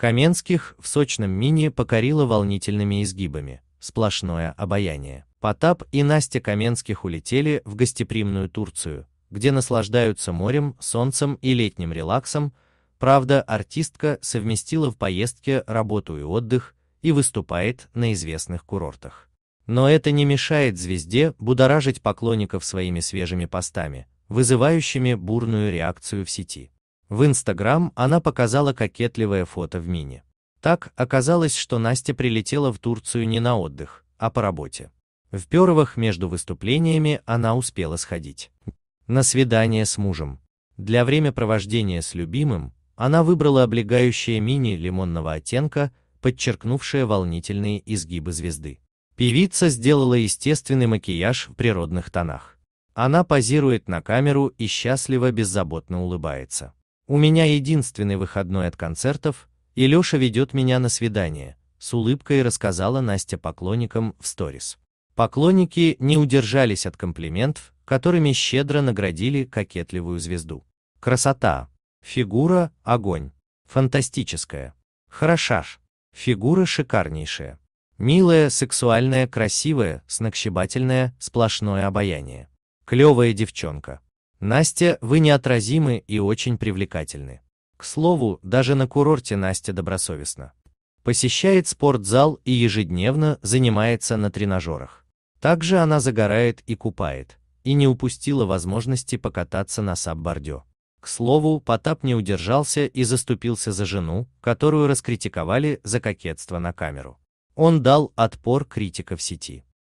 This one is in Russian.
Каменских в сочном мини покорило волнительными изгибами, сплошное обаяние. Потап и Настя Каменских улетели в гостеприимную Турцию, где наслаждаются морем, солнцем и летним релаксом, правда артистка совместила в поездке работу и отдых и выступает на известных курортах. Но это не мешает звезде будоражить поклонников своими свежими постами, вызывающими бурную реакцию в сети. В Инстаграм она показала кокетливое фото в мини. Так оказалось, что Настя прилетела в Турцию не на отдых, а по работе. В первых между выступлениями она успела сходить на свидание с мужем. Для времяпровождения с любимым она выбрала облегающее мини лимонного оттенка, подчеркнувшее волнительные изгибы звезды. Певица сделала естественный макияж в природных тонах. Она позирует на камеру и счастливо беззаботно улыбается. У меня единственный выходной от концертов, и Лёша ведет меня на свидание, с улыбкой рассказала Настя поклонникам в сторис. Поклонники не удержались от комплиментов, которыми щедро наградили кокетливую звезду. Красота, фигура, огонь, фантастическая, хорошаш, фигура шикарнейшая, милая, сексуальная, красивая, сногсшибательная, сплошное обаяние, клевая девчонка. Настя, вы неотразимы и очень привлекательны. К слову, даже на курорте Настя добросовестна. Посещает спортзал и ежедневно занимается на тренажерах. Также она загорает и купает, и не упустила возможности покататься на саббордё. К слову, Потап не удержался и заступился за жену, которую раскритиковали за кокетство на камеру. Он дал отпор критиков сети.